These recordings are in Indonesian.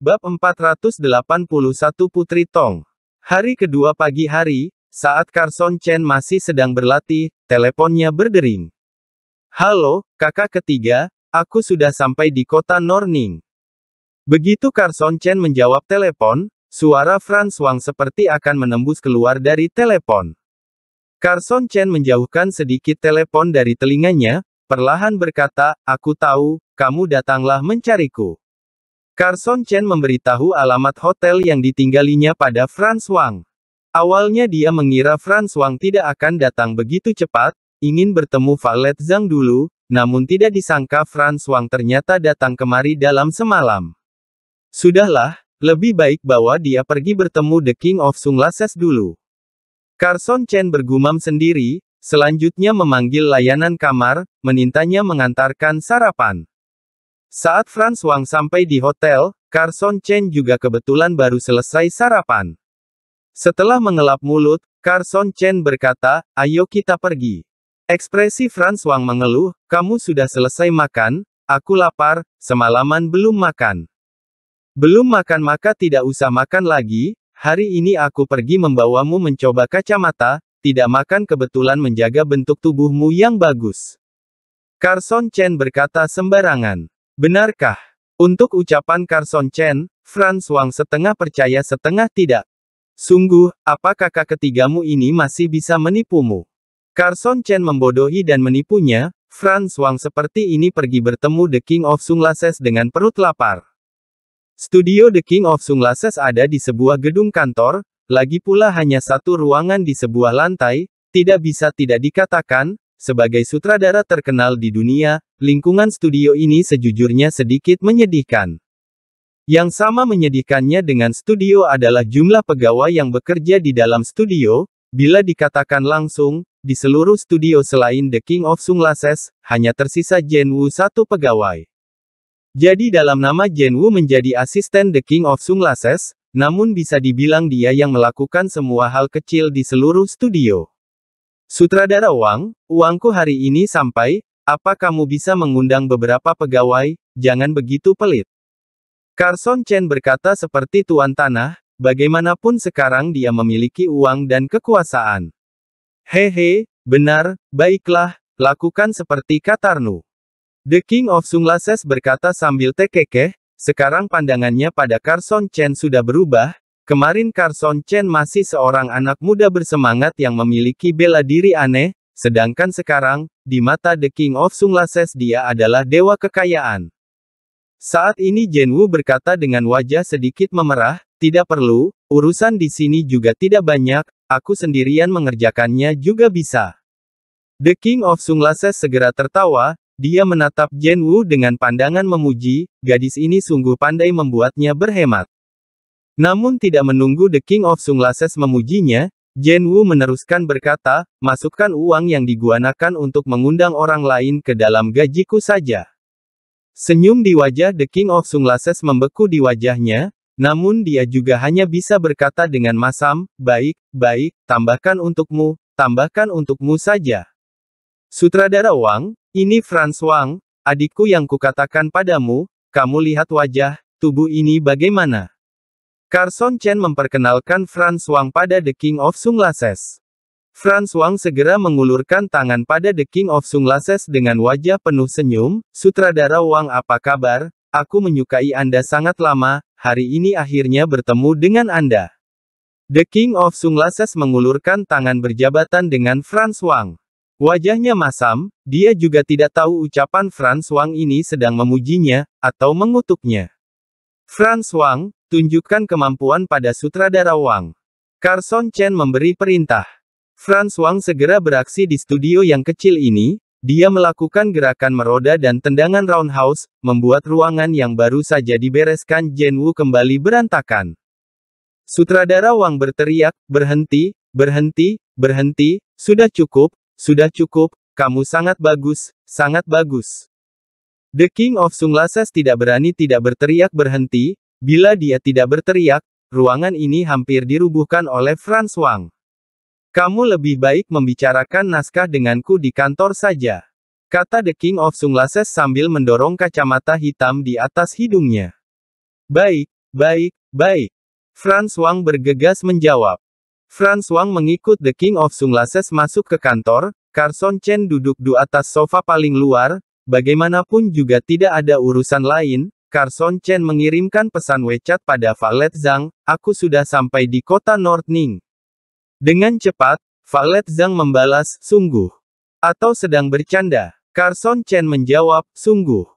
Bab 481 Putri Tong Hari kedua pagi hari, saat Carson Chen masih sedang berlatih, teleponnya berdering. Halo, kakak ketiga, aku sudah sampai di kota Norning. Begitu Carson Chen menjawab telepon, suara Franz Wang seperti akan menembus keluar dari telepon. Carson Chen menjauhkan sedikit telepon dari telinganya, perlahan berkata, aku tahu, kamu datanglah mencariku. Carson Chen memberitahu alamat hotel yang ditinggalinya pada Franz Wang. Awalnya dia mengira Franz Wang tidak akan datang begitu cepat, ingin bertemu Valet Zhang dulu, namun tidak disangka Franz Wang ternyata datang kemari dalam semalam. Sudahlah, lebih baik bawa dia pergi bertemu The King of Sunglasses dulu. Carson Chen bergumam sendiri, selanjutnya memanggil layanan kamar, menintanya mengantarkan sarapan. Saat Franz Wang sampai di hotel, Carson Chen juga kebetulan baru selesai sarapan. Setelah mengelap mulut, Carson Chen berkata, ayo kita pergi. Ekspresi Franz Wang mengeluh, kamu sudah selesai makan, aku lapar, semalaman belum makan. Belum makan maka tidak usah makan lagi, hari ini aku pergi membawamu mencoba kacamata, tidak makan kebetulan menjaga bentuk tubuhmu yang bagus. Carson Chen berkata sembarangan. Benarkah? Untuk ucapan Carson Chen, Franz Wang setengah percaya setengah tidak. Sungguh, apa kakak ketigamu ini masih bisa menipumu? Carson Chen membodohi dan menipunya, Franz Wang seperti ini pergi bertemu The King of Sunglasses dengan perut lapar. Studio The King of Sunglasses ada di sebuah gedung kantor, lagi pula hanya satu ruangan di sebuah lantai, tidak bisa tidak dikatakan, sebagai sutradara terkenal di dunia, lingkungan studio ini sejujurnya sedikit menyedihkan. Yang sama menyedihkannya dengan studio adalah jumlah pegawai yang bekerja di dalam studio, bila dikatakan langsung, di seluruh studio selain The King of Sunglasses, hanya tersisa Jen Wu satu pegawai. Jadi dalam nama Jen Wu menjadi asisten The King of Sunglasses, namun bisa dibilang dia yang melakukan semua hal kecil di seluruh studio. Sutradara Wang, uangku hari ini sampai, apa kamu bisa mengundang beberapa pegawai, jangan begitu pelit. Carson Chen berkata seperti tuan tanah, bagaimanapun sekarang dia memiliki uang dan kekuasaan. Hehe, benar, baiklah, lakukan seperti Katarnu. The King of Sunglasses berkata sambil tekekeh, sekarang pandangannya pada Carson Chen sudah berubah, Kemarin Carson Chen masih seorang anak muda bersemangat yang memiliki bela diri aneh, sedangkan sekarang, di mata The King of Sunglasses dia adalah dewa kekayaan. Saat ini Jen Wu berkata dengan wajah sedikit memerah, tidak perlu, urusan di sini juga tidak banyak, aku sendirian mengerjakannya juga bisa. The King of Sunglasses segera tertawa, dia menatap Jen Wu dengan pandangan memuji, gadis ini sungguh pandai membuatnya berhemat. Namun tidak menunggu The King of Sunglasses memujinya, Jen Wu meneruskan berkata, masukkan uang yang digunakan untuk mengundang orang lain ke dalam gajiku saja. Senyum di wajah The King of Sunglasses membeku di wajahnya, namun dia juga hanya bisa berkata dengan masam, baik, baik, tambahkan untukmu, tambahkan untukmu saja. Sutradara Wang, ini Franz Wang, adikku yang kukatakan padamu, kamu lihat wajah, tubuh ini bagaimana? Carson Chen memperkenalkan Franz Wang pada The King of Sunglasses. Franz Wang segera mengulurkan tangan pada The King of Sunglasses dengan wajah penuh senyum, sutradara Wang apa kabar, aku menyukai Anda sangat lama, hari ini akhirnya bertemu dengan Anda. The King of Sunglasses mengulurkan tangan berjabatan dengan Franz Wang. Wajahnya masam, dia juga tidak tahu ucapan Franz Wang ini sedang memujinya, atau mengutuknya. Franz Wang, tunjukkan kemampuan pada sutradara Wang. Carson Chen memberi perintah. Franz Wang segera beraksi di studio yang kecil ini, dia melakukan gerakan meroda dan tendangan roundhouse, membuat ruangan yang baru saja dibereskan Jen Wu kembali berantakan. Sutradara Wang berteriak, berhenti, berhenti, berhenti, sudah cukup, sudah cukup, kamu sangat bagus, sangat bagus. The King of Sunglasses tidak berani tidak berteriak berhenti, bila dia tidak berteriak, ruangan ini hampir dirubuhkan oleh Franz Wang. Kamu lebih baik membicarakan naskah denganku di kantor saja. Kata The King of Sunglasses sambil mendorong kacamata hitam di atas hidungnya. Baik, baik, baik. Franz Wang bergegas menjawab. Franz Wang mengikut The King of Sunglasses masuk ke kantor, Carson Chen duduk di atas sofa paling luar, Bagaimanapun juga tidak ada urusan lain, Carson Chen mengirimkan pesan WeChat pada Valet Zhang, aku sudah sampai di kota Northning. Dengan cepat, Valet Zhang membalas, sungguh. Atau sedang bercanda. Carson Chen menjawab, sungguh.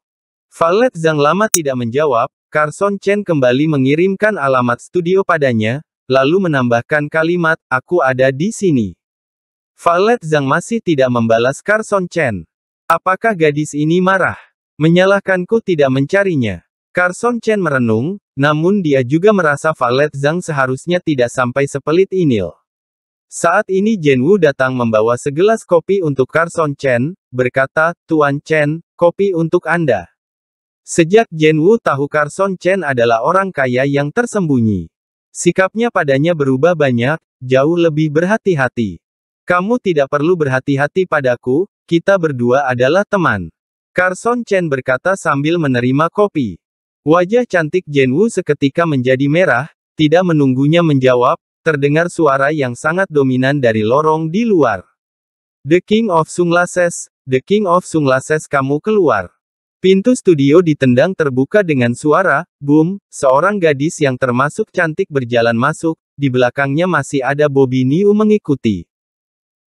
Valet Zhang lama tidak menjawab, Carson Chen kembali mengirimkan alamat studio padanya, lalu menambahkan kalimat, aku ada di sini. Valet Zhang masih tidak membalas Carson Chen. Apakah gadis ini marah? Menyalahkanku tidak mencarinya. Carson Chen merenung, namun dia juga merasa Valet Zhang seharusnya tidak sampai sepelit inil. Saat ini Jen Wu datang membawa segelas kopi untuk Carson Chen, berkata, Tuan Chen, kopi untuk Anda. Sejak Jen Wu tahu Carson Chen adalah orang kaya yang tersembunyi, sikapnya padanya berubah banyak, jauh lebih berhati-hati. Kamu tidak perlu berhati-hati padaku, kita berdua adalah teman. Carson Chen berkata sambil menerima kopi. Wajah cantik Jen Wu seketika menjadi merah, tidak menunggunya menjawab, terdengar suara yang sangat dominan dari lorong di luar. The King of Sunglasses, The King of Sunglasses kamu keluar. Pintu studio ditendang terbuka dengan suara, boom, seorang gadis yang termasuk cantik berjalan masuk, di belakangnya masih ada Bobby Niu mengikuti.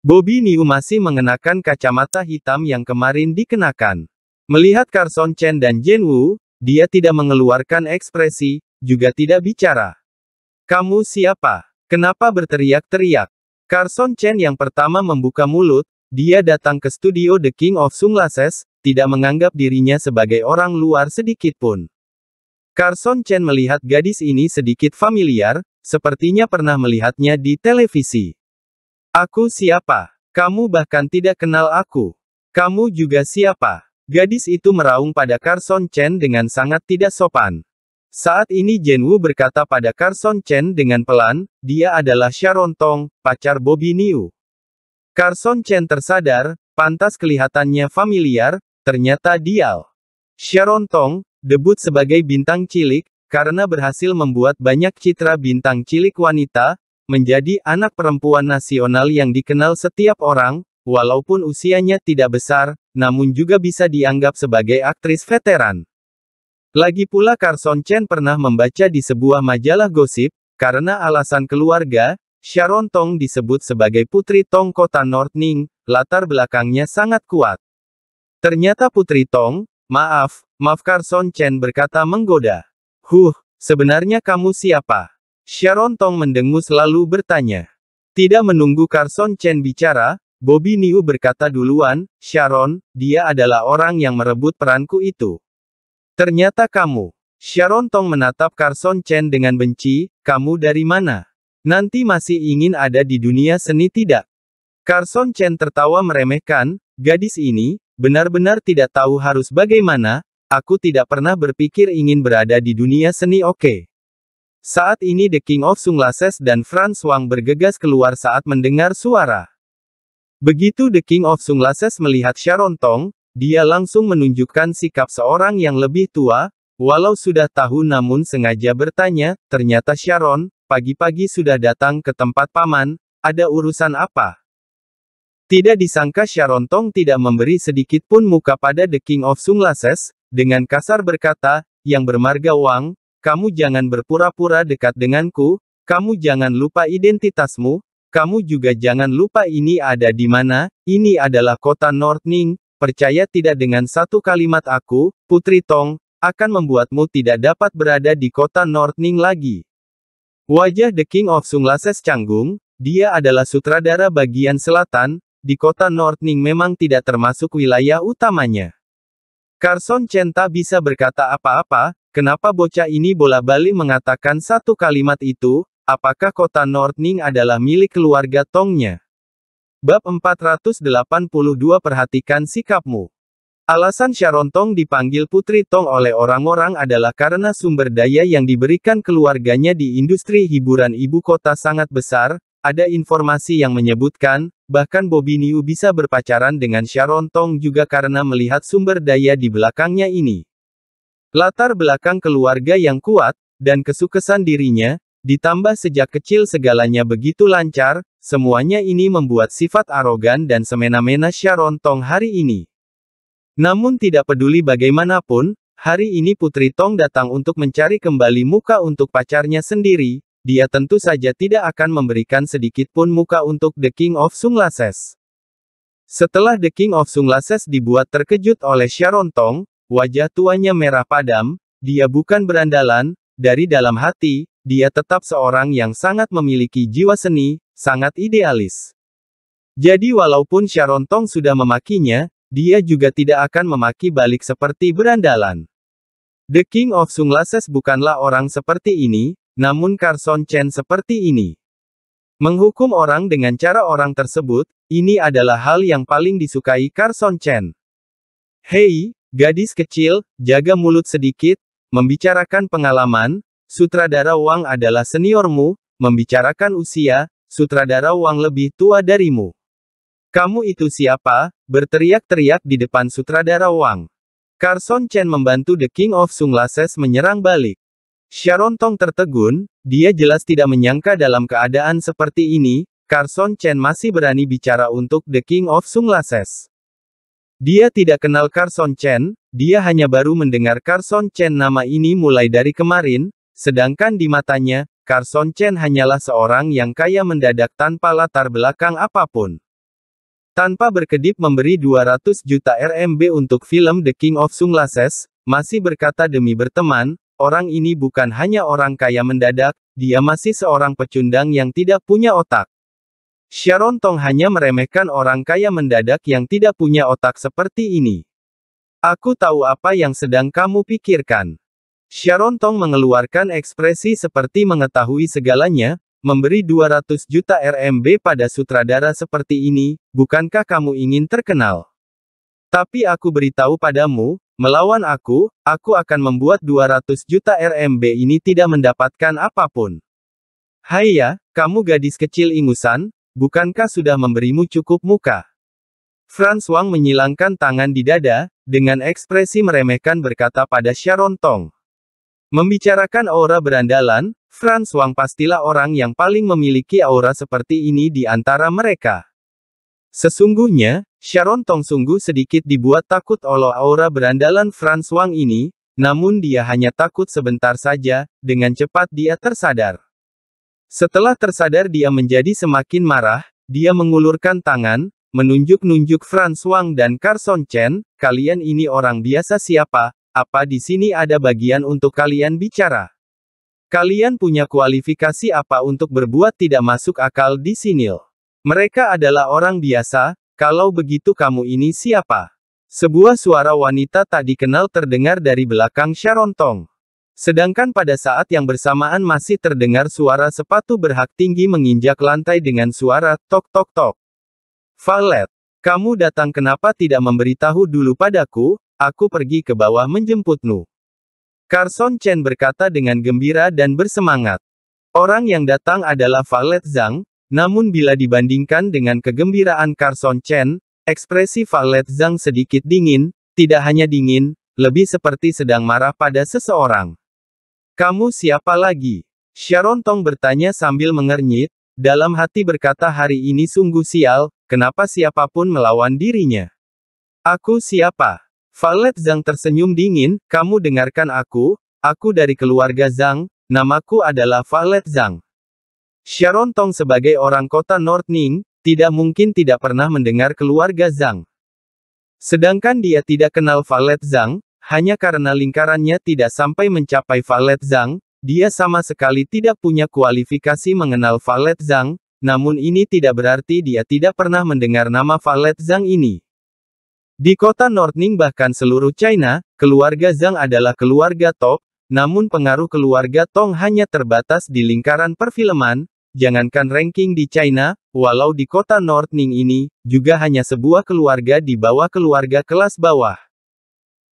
Bobby Niu masih mengenakan kacamata hitam yang kemarin dikenakan. Melihat Carson Chen dan Jen Wu, dia tidak mengeluarkan ekspresi, juga tidak bicara. Kamu siapa? Kenapa berteriak-teriak? Carson Chen yang pertama membuka mulut, dia datang ke studio The King of Sunglasses, tidak menganggap dirinya sebagai orang luar sedikitpun. Carson Chen melihat gadis ini sedikit familiar, sepertinya pernah melihatnya di televisi. Aku siapa? Kamu bahkan tidak kenal aku. Kamu juga siapa? Gadis itu meraung pada Carson Chen dengan sangat tidak sopan. Saat ini Jen Wu berkata pada Carson Chen dengan pelan, dia adalah Sharon Tong, pacar Bobby Niu. Carson Chen tersadar, pantas kelihatannya familiar, ternyata Dial. Sharon Tong, debut sebagai bintang cilik, karena berhasil membuat banyak citra bintang cilik wanita, menjadi anak perempuan nasional yang dikenal setiap orang, walaupun usianya tidak besar, namun juga bisa dianggap sebagai aktris veteran. Lagi pula Carson Chen pernah membaca di sebuah majalah gosip, karena alasan keluarga, Sharon Tong disebut sebagai putri Tong kota Nortning, latar belakangnya sangat kuat. Ternyata putri Tong, maaf, maaf Carson Chen berkata menggoda. Huh, sebenarnya kamu siapa? Sharon Tong mendengus lalu bertanya. Tidak menunggu Carson Chen bicara, Bobby Niu berkata duluan, Sharon, dia adalah orang yang merebut peranku itu. Ternyata kamu. Sharon Tong menatap Carson Chen dengan benci, kamu dari mana? Nanti masih ingin ada di dunia seni tidak? Carson Chen tertawa meremehkan, gadis ini, benar-benar tidak tahu harus bagaimana, aku tidak pernah berpikir ingin berada di dunia seni oke. Okay. Saat ini The King of Sunglasses dan Franz Wang bergegas keluar saat mendengar suara. Begitu The King of Sunglasses melihat Sharon Tong, dia langsung menunjukkan sikap seorang yang lebih tua, walau sudah tahu namun sengaja bertanya, ternyata Sharon, pagi-pagi sudah datang ke tempat paman, ada urusan apa? Tidak disangka Sharon Tong tidak memberi sedikit pun muka pada The King of Sunglasses, dengan kasar berkata, yang bermarga Wang, kamu jangan berpura-pura dekat denganku, kamu jangan lupa identitasmu, kamu juga jangan lupa ini ada di mana, ini adalah kota Northning, percaya tidak dengan satu kalimat aku, Putri Tong, akan membuatmu tidak dapat berada di kota Northning lagi. Wajah The King of Sunglasses canggung, dia adalah sutradara bagian selatan, di kota Northning memang tidak termasuk wilayah utamanya. Carson centa bisa berkata apa-apa, Kenapa bocah ini bola-bali mengatakan satu kalimat itu, apakah kota Nordning adalah milik keluarga Tongnya? Bab 482 Perhatikan sikapmu. Alasan Sharon Tong dipanggil Putri Tong oleh orang-orang adalah karena sumber daya yang diberikan keluarganya di industri hiburan ibu kota sangat besar, ada informasi yang menyebutkan, bahkan Bobby Niu bisa berpacaran dengan Sharon Tong juga karena melihat sumber daya di belakangnya ini. Latar belakang keluarga yang kuat, dan kesuksesan dirinya, ditambah sejak kecil segalanya begitu lancar, semuanya ini membuat sifat arogan dan semena-mena Sharon Tong hari ini. Namun tidak peduli bagaimanapun, hari ini Putri Tong datang untuk mencari kembali muka untuk pacarnya sendiri, dia tentu saja tidak akan memberikan sedikitpun muka untuk The King of Sunglasses. Setelah The King of Sunglasses dibuat terkejut oleh Sharon Tong, Wajah tuanya merah padam, dia bukan berandalan, dari dalam hati, dia tetap seorang yang sangat memiliki jiwa seni, sangat idealis. Jadi walaupun Sharon Tong sudah memakinya, dia juga tidak akan memaki balik seperti berandalan. The King of Sunglasses bukanlah orang seperti ini, namun Carson Chen seperti ini. Menghukum orang dengan cara orang tersebut, ini adalah hal yang paling disukai Carson Chen. Hei, Gadis kecil, jaga mulut sedikit, membicarakan pengalaman, sutradara Wang adalah seniormu, membicarakan usia, sutradara Wang lebih tua darimu. Kamu itu siapa? Berteriak-teriak di depan sutradara Wang. Carson Chen membantu The King of Sunglasses menyerang balik. Sharon Tong tertegun, dia jelas tidak menyangka dalam keadaan seperti ini, Carson Chen masih berani bicara untuk The King of Sunglasses. Dia tidak kenal Carson Chen, dia hanya baru mendengar Carson Chen nama ini mulai dari kemarin, sedangkan di matanya, Carson Chen hanyalah seorang yang kaya mendadak tanpa latar belakang apapun. Tanpa berkedip memberi 200 juta RMB untuk film The King of Sunglasses, masih berkata demi berteman, orang ini bukan hanya orang kaya mendadak, dia masih seorang pecundang yang tidak punya otak. Sharon Tong hanya meremehkan orang kaya mendadak yang tidak punya otak seperti ini. Aku tahu apa yang sedang kamu pikirkan. Sharon Tong mengeluarkan ekspresi seperti mengetahui segalanya, memberi 200 juta RMB pada sutradara seperti ini, bukankah kamu ingin terkenal? Tapi aku beritahu padamu, melawan aku, aku akan membuat 200 juta RMB ini tidak mendapatkan apapun. Hai ya, kamu gadis kecil ingusan, bukankah sudah memberimu cukup muka? Franz Wang menyilangkan tangan di dada, dengan ekspresi meremehkan berkata pada Sharon Tong. Membicarakan aura berandalan, Franz Wang pastilah orang yang paling memiliki aura seperti ini di antara mereka. Sesungguhnya, Sharon Tong sungguh sedikit dibuat takut oleh aura berandalan Franz Wang ini, namun dia hanya takut sebentar saja, dengan cepat dia tersadar. Setelah tersadar dia menjadi semakin marah, dia mengulurkan tangan, menunjuk-nunjuk Franz Wang dan Carson Chen, kalian ini orang biasa siapa, apa di sini ada bagian untuk kalian bicara? Kalian punya kualifikasi apa untuk berbuat tidak masuk akal di sini? Mereka adalah orang biasa, kalau begitu kamu ini siapa? Sebuah suara wanita tak dikenal terdengar dari belakang Sharon Tong. Sedangkan pada saat yang bersamaan masih terdengar suara sepatu berhak tinggi menginjak lantai dengan suara tok tok tok. Valet, kamu datang kenapa tidak memberitahu dulu padaku, aku pergi ke bawah menjemputmu. Carson Chen berkata dengan gembira dan bersemangat. Orang yang datang adalah Valet Zhang, namun bila dibandingkan dengan kegembiraan Carson Chen, ekspresi Valet Zhang sedikit dingin, tidak hanya dingin, lebih seperti sedang marah pada seseorang. Kamu siapa lagi? Sharon Tong bertanya sambil mengernyit, dalam hati berkata hari ini sungguh sial, kenapa siapapun melawan dirinya? Aku siapa? Valet Zhang tersenyum dingin, kamu dengarkan aku, aku dari keluarga Zhang, namaku adalah Valet Zhang. Sharon Tong sebagai orang kota North Ning, tidak mungkin tidak pernah mendengar keluarga Zhang. Sedangkan dia tidak kenal Valet Zhang, hanya karena lingkarannya tidak sampai mencapai Valet Zhang, dia sama sekali tidak punya kualifikasi mengenal Valet Zhang, namun ini tidak berarti dia tidak pernah mendengar nama Valet Zhang ini. Di kota Northning bahkan seluruh China, keluarga Zhang adalah keluarga top, namun pengaruh keluarga Tong hanya terbatas di lingkaran perfilman, jangankan ranking di China, walau di kota Northning ini, juga hanya sebuah keluarga di bawah keluarga kelas bawah.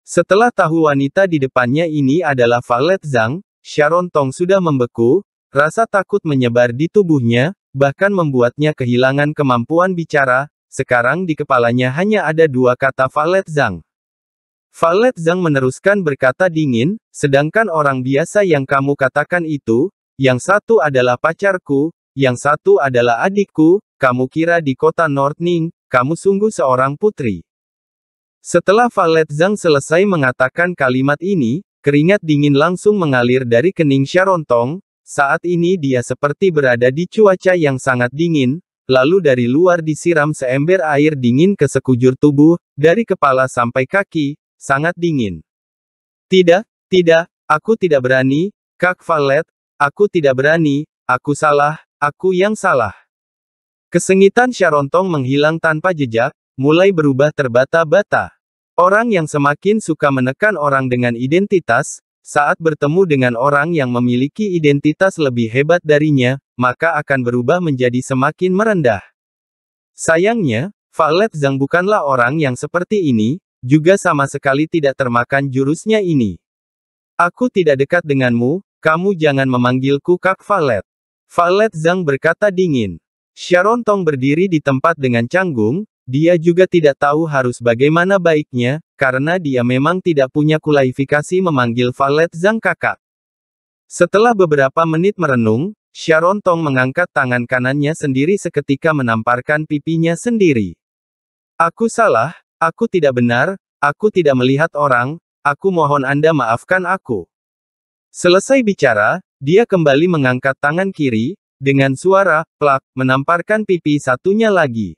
Setelah tahu wanita di depannya ini adalah Valet Zhang, Sharon Tong sudah membeku, rasa takut menyebar di tubuhnya, bahkan membuatnya kehilangan kemampuan bicara, sekarang di kepalanya hanya ada dua kata Valet Zhang. Valet Zhang meneruskan berkata dingin, sedangkan orang biasa yang kamu katakan itu, yang satu adalah pacarku, yang satu adalah adikku, kamu kira di kota Northning, kamu sungguh seorang putri. Setelah Valet Zhang selesai mengatakan kalimat ini, keringat dingin langsung mengalir dari kening Sharon Tong, saat ini dia seperti berada di cuaca yang sangat dingin, lalu dari luar disiram seember air dingin ke sekujur tubuh, dari kepala sampai kaki, sangat dingin. Tidak, tidak, aku tidak berani, Kak Valet, aku tidak berani, aku salah, aku yang salah. Kesengitan Sharon Tong menghilang tanpa jejak, mulai berubah terbata-bata. Orang yang semakin suka menekan orang dengan identitas, saat bertemu dengan orang yang memiliki identitas lebih hebat darinya, maka akan berubah menjadi semakin merendah. Sayangnya, Valet Zhang bukanlah orang yang seperti ini, juga sama sekali tidak termakan jurusnya ini. Aku tidak dekat denganmu, kamu jangan memanggilku Kak Valet. Valet Zhang berkata dingin. Sharon Tong berdiri di tempat dengan canggung, dia juga tidak tahu harus bagaimana baiknya, karena dia memang tidak punya kualifikasi memanggil Valet Zhang kakak. Setelah beberapa menit merenung, Sharon Tong mengangkat tangan kanannya sendiri seketika menamparkan pipinya sendiri. Aku salah, aku tidak benar, aku tidak melihat orang, aku mohon Anda maafkan aku. Selesai bicara, dia kembali mengangkat tangan kiri, dengan suara, plak, menamparkan pipi satunya lagi.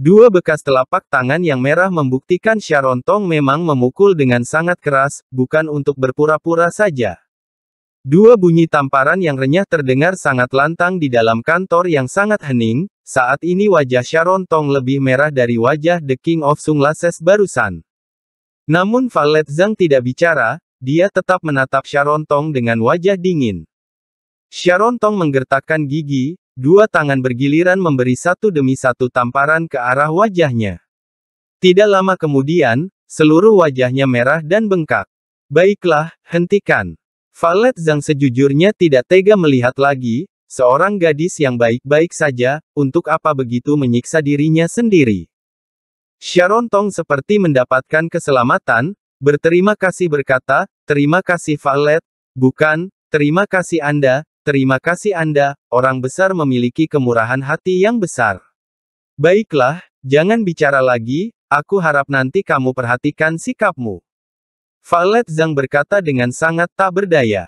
Dua bekas telapak tangan yang merah membuktikan Sharon Tong memang memukul dengan sangat keras, bukan untuk berpura-pura saja. Dua bunyi tamparan yang renyah terdengar sangat lantang di dalam kantor yang sangat hening, saat ini wajah Sharon Tong lebih merah dari wajah The King of Sunglasses barusan. Namun Valet Zhang tidak bicara, dia tetap menatap Sharon Tong dengan wajah dingin. Sharon Tong menggertakkan gigi, Dua tangan bergiliran memberi satu demi satu tamparan ke arah wajahnya. Tidak lama kemudian, seluruh wajahnya merah dan bengkak. Baiklah, hentikan. Valet Zhang sejujurnya tidak tega melihat lagi, seorang gadis yang baik-baik saja, untuk apa begitu menyiksa dirinya sendiri. Sharon Tong seperti mendapatkan keselamatan, berterima kasih berkata, terima kasih Valet, bukan, terima kasih Anda, Terima kasih Anda, orang besar memiliki kemurahan hati yang besar. Baiklah, jangan bicara lagi, aku harap nanti kamu perhatikan sikapmu. Valet Zhang berkata dengan sangat tak berdaya.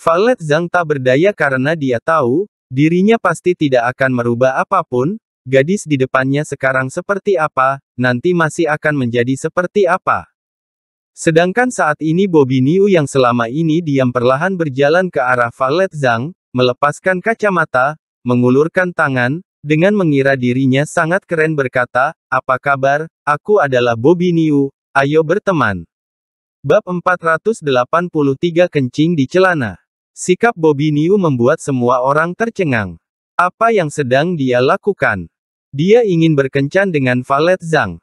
Valet Zhang tak berdaya karena dia tahu, dirinya pasti tidak akan merubah apapun, gadis di depannya sekarang seperti apa, nanti masih akan menjadi seperti apa. Sedangkan saat ini Bobby Niu yang selama ini diam perlahan berjalan ke arah Valet Zhang, melepaskan kacamata, mengulurkan tangan, dengan mengira dirinya sangat keren berkata, apa kabar, aku adalah Bobby Niu, ayo berteman. Bab 483 Kencing di Celana Sikap Bobby Niu membuat semua orang tercengang. Apa yang sedang dia lakukan? Dia ingin berkencan dengan Valet Zhang.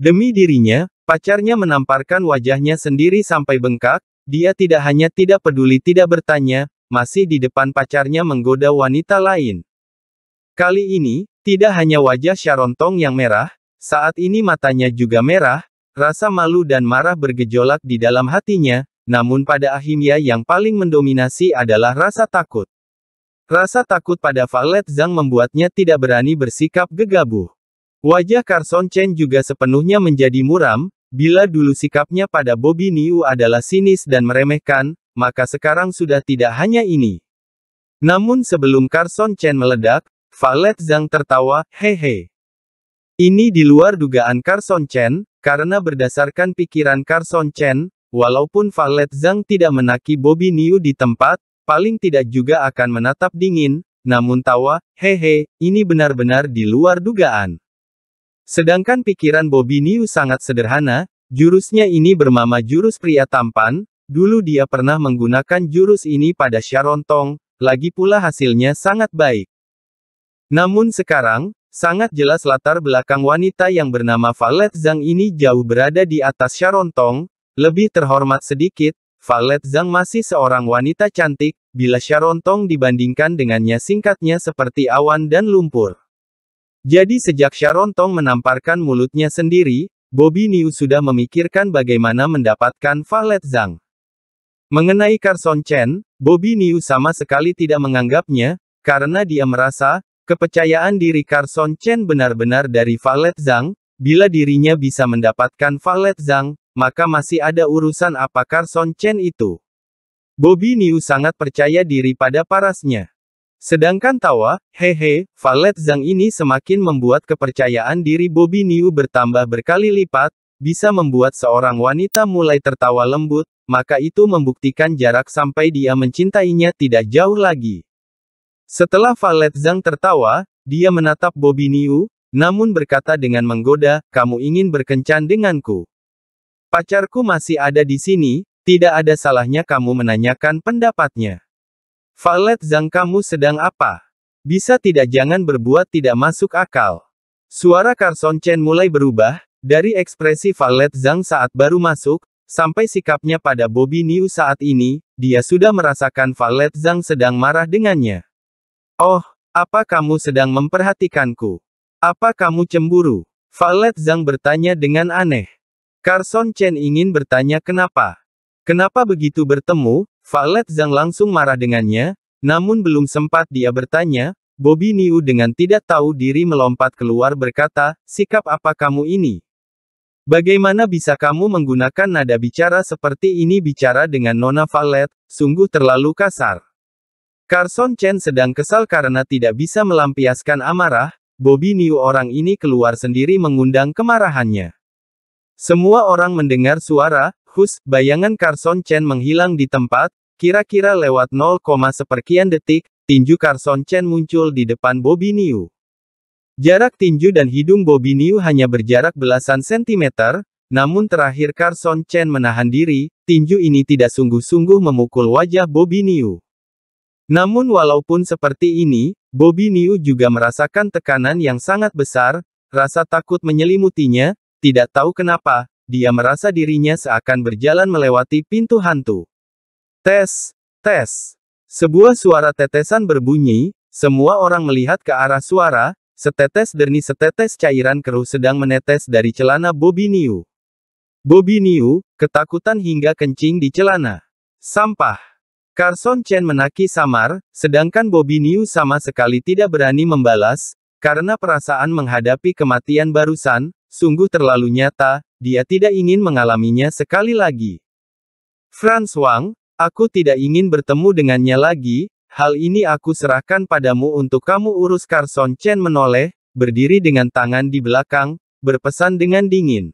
Demi dirinya, Pacarnya menamparkan wajahnya sendiri sampai bengkak, dia tidak hanya tidak peduli tidak bertanya, masih di depan pacarnya menggoda wanita lain. Kali ini, tidak hanya wajah Sharon Tong yang merah, saat ini matanya juga merah, rasa malu dan marah bergejolak di dalam hatinya, namun pada akhirnya yang paling mendominasi adalah rasa takut. Rasa takut pada Valet Zhang membuatnya tidak berani bersikap gegabah. Wajah Carson Chen juga sepenuhnya menjadi muram, Bila dulu sikapnya pada Bobby Niu adalah sinis dan meremehkan, maka sekarang sudah tidak hanya ini. Namun sebelum Carson Chen meledak, Valet Zhang tertawa, hehe. Ini di luar dugaan Carson Chen, karena berdasarkan pikiran Carson Chen, walaupun Valet Zhang tidak menaki Bobby Niu di tempat, paling tidak juga akan menatap dingin, namun tawa, hehe, ini benar-benar di luar dugaan. Sedangkan pikiran Bobby Niu sangat sederhana, jurusnya ini bermama jurus pria tampan, dulu dia pernah menggunakan jurus ini pada Sharon Tong, lagi pula hasilnya sangat baik. Namun sekarang, sangat jelas latar belakang wanita yang bernama Valet Zhang ini jauh berada di atas Sharon Tong, lebih terhormat sedikit, Valet Zhang masih seorang wanita cantik, bila Sharon Tong dibandingkan dengannya singkatnya seperti awan dan lumpur. Jadi sejak Sharon Tong menamparkan mulutnya sendiri, Bobby Niu sudah memikirkan bagaimana mendapatkan Valet Zhang. Mengenai Carson Chen, Bobby Niu sama sekali tidak menganggapnya, karena dia merasa, kepercayaan diri Carson Chen benar-benar dari Valet Zhang, bila dirinya bisa mendapatkan Valet Zhang, maka masih ada urusan apa Carson Chen itu. Bobby Niu sangat percaya diri pada parasnya. Sedangkan tawa, hehe, Valet Zhang ini semakin membuat kepercayaan diri Bobby Niu bertambah berkali lipat, bisa membuat seorang wanita mulai tertawa lembut, maka itu membuktikan jarak sampai dia mencintainya tidak jauh lagi. Setelah Valet Zhang tertawa, dia menatap Bobby Niu, namun berkata dengan menggoda, kamu ingin berkencan denganku. Pacarku masih ada di sini, tidak ada salahnya kamu menanyakan pendapatnya. Valet Zhang kamu sedang apa? Bisa tidak jangan berbuat tidak masuk akal. Suara Carson Chen mulai berubah, dari ekspresi Valet Zhang saat baru masuk, sampai sikapnya pada Bobby New saat ini, dia sudah merasakan Valet Zhang sedang marah dengannya. Oh, apa kamu sedang memperhatikanku? Apa kamu cemburu? Valet Zhang bertanya dengan aneh. Carson Chen ingin bertanya kenapa. Kenapa begitu bertemu, Valet Zhang langsung marah dengannya, namun belum sempat dia bertanya, Bobby Niu dengan tidak tahu diri melompat keluar berkata, sikap apa kamu ini? Bagaimana bisa kamu menggunakan nada bicara seperti ini bicara dengan Nona Valet, sungguh terlalu kasar. Carson Chen sedang kesal karena tidak bisa melampiaskan amarah, Bobby Niu orang ini keluar sendiri mengundang kemarahannya. Semua orang mendengar suara, Hus, bayangan Carson Chen menghilang di tempat, kira-kira lewat 0, seperkian detik, tinju Carson Chen muncul di depan Bobby New. Jarak tinju dan hidung Bobby New hanya berjarak belasan sentimeter, namun terakhir Carson Chen menahan diri, tinju ini tidak sungguh-sungguh memukul wajah Bobby New. Namun walaupun seperti ini, Bobby New juga merasakan tekanan yang sangat besar, rasa takut menyelimutinya, tidak tahu kenapa, dia merasa dirinya seakan berjalan melewati pintu hantu. Tes, tes. Sebuah suara tetesan berbunyi, semua orang melihat ke arah suara, setetes derni setetes cairan keruh sedang menetes dari celana Bobby New. Bobby New, ketakutan hingga kencing di celana. Sampah. Carson Chen menaki samar, sedangkan Bobby New sama sekali tidak berani membalas, karena perasaan menghadapi kematian barusan, Sungguh terlalu nyata, dia tidak ingin mengalaminya sekali lagi. Franz Wang, aku tidak ingin bertemu dengannya lagi, hal ini aku serahkan padamu untuk kamu urus Carson Chen menoleh, berdiri dengan tangan di belakang, berpesan dengan dingin.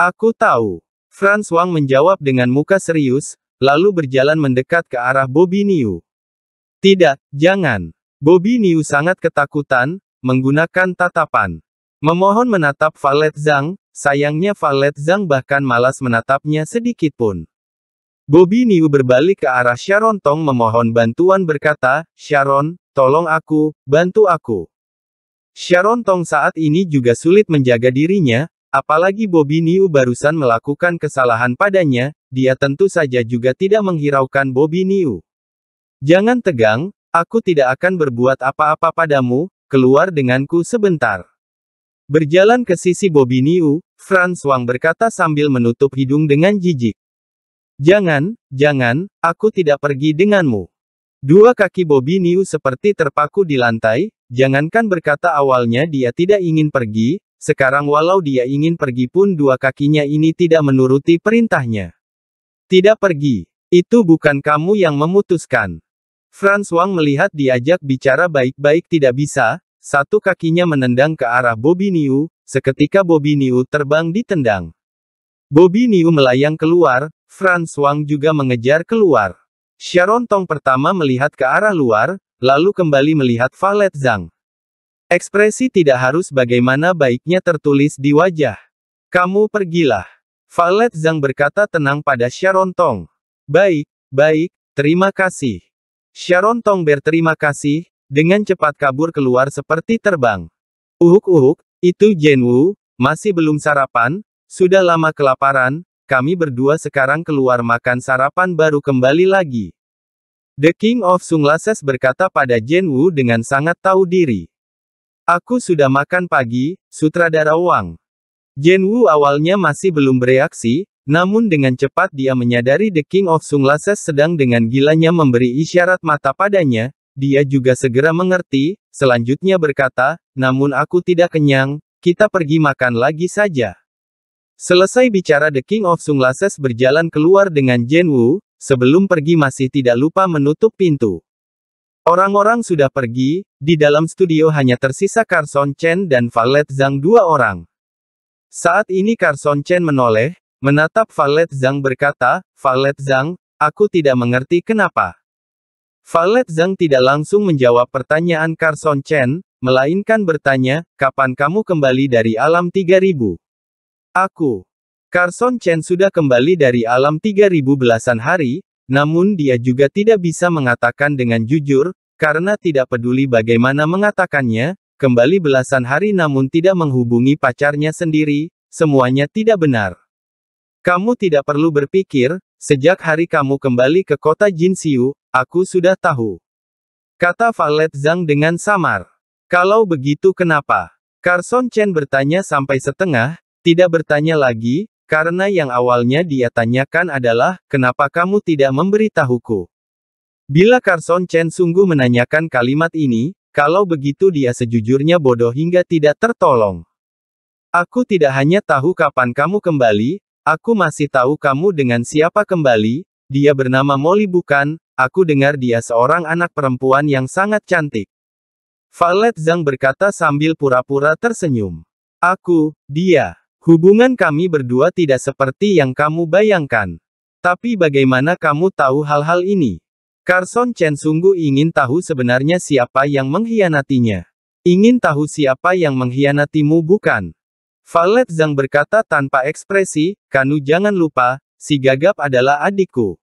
Aku tahu. Franz Wang menjawab dengan muka serius, lalu berjalan mendekat ke arah Bobby Niu. Tidak, jangan. Bobby Niu sangat ketakutan, menggunakan tatapan. Memohon menatap Valet Zhang, sayangnya Valet Zhang bahkan malas menatapnya sedikit pun. Bobby Niu berbalik ke arah Sharon Tong memohon bantuan berkata, Sharon, tolong aku, bantu aku. Sharon Tong saat ini juga sulit menjaga dirinya, apalagi Bobby Niu barusan melakukan kesalahan padanya, dia tentu saja juga tidak menghiraukan Bobby Niu. Jangan tegang, aku tidak akan berbuat apa-apa padamu, keluar denganku sebentar. Berjalan ke sisi Bobiniu, Niu, Franz Wang berkata sambil menutup hidung dengan jijik. Jangan, jangan, aku tidak pergi denganmu. Dua kaki Bobiniu seperti terpaku di lantai, jangankan berkata awalnya dia tidak ingin pergi, sekarang walau dia ingin pergi pun dua kakinya ini tidak menuruti perintahnya. Tidak pergi. Itu bukan kamu yang memutuskan. Franz Wang melihat diajak bicara baik-baik tidak bisa, satu kakinya menendang ke arah Bobby Niu, seketika Bobby Niu terbang ditendang. Bobby Niu melayang keluar, Franz Wang juga mengejar keluar. Sharon Tong pertama melihat ke arah luar, lalu kembali melihat Valet Zhang. Ekspresi tidak harus bagaimana baiknya tertulis di wajah. Kamu pergilah. Valet Zhang berkata tenang pada Sharon Tong. Baik, baik, terima kasih. Sharon Tong berterima kasih, dengan cepat kabur keluar seperti terbang. Uhuk-uhuk, itu Jen Wu, masih belum sarapan, sudah lama kelaparan, kami berdua sekarang keluar makan sarapan baru kembali lagi. The King of Sunglasses berkata pada Jen Wu dengan sangat tahu diri. Aku sudah makan pagi, sutradara Wang. Jen Wu awalnya masih belum bereaksi, namun dengan cepat dia menyadari The King of Sunglasses sedang dengan gilanya memberi isyarat mata padanya, dia juga segera mengerti, selanjutnya berkata, namun aku tidak kenyang, kita pergi makan lagi saja. Selesai bicara The King of Sunglasses berjalan keluar dengan Jen Wu, sebelum pergi masih tidak lupa menutup pintu. Orang-orang sudah pergi, di dalam studio hanya tersisa Carson Chen dan Valet Zhang dua orang. Saat ini Carson Chen menoleh, menatap Valet Zhang berkata, Valet Zhang, aku tidak mengerti kenapa. Valet Zhang tidak langsung menjawab pertanyaan Carson Chen, melainkan bertanya, kapan kamu kembali dari alam 3000? Aku. Carson Chen sudah kembali dari alam 3000 belasan hari, namun dia juga tidak bisa mengatakan dengan jujur, karena tidak peduli bagaimana mengatakannya, kembali belasan hari namun tidak menghubungi pacarnya sendiri, semuanya tidak benar. Kamu tidak perlu berpikir, Sejak hari kamu kembali ke kota Jinsiu, aku sudah tahu. Kata Valet Zhang dengan samar. Kalau begitu kenapa? Carson Chen bertanya sampai setengah, tidak bertanya lagi, karena yang awalnya dia tanyakan adalah, kenapa kamu tidak memberitahuku? Bila Carson Chen sungguh menanyakan kalimat ini, kalau begitu dia sejujurnya bodoh hingga tidak tertolong. Aku tidak hanya tahu kapan kamu kembali, Aku masih tahu kamu dengan siapa kembali, dia bernama Molly bukan, aku dengar dia seorang anak perempuan yang sangat cantik. Valet Zhang berkata sambil pura-pura tersenyum. Aku, dia, hubungan kami berdua tidak seperti yang kamu bayangkan. Tapi bagaimana kamu tahu hal-hal ini? Carson Chen sungguh ingin tahu sebenarnya siapa yang mengkhianatinya. Ingin tahu siapa yang mengkhianatimu bukan? Valet Zhang berkata tanpa ekspresi, Kanu jangan lupa, si gagap adalah adikku.